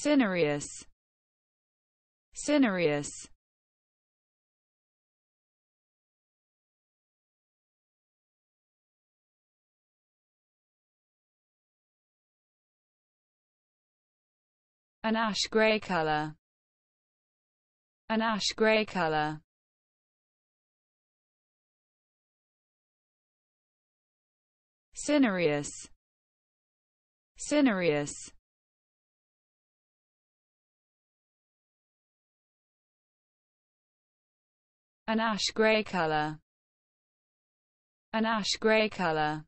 Cinereus. Cinereus. An ash gray color. An ash gray color. Cinereus. Cinereus. an ash gray color, an ash gray color.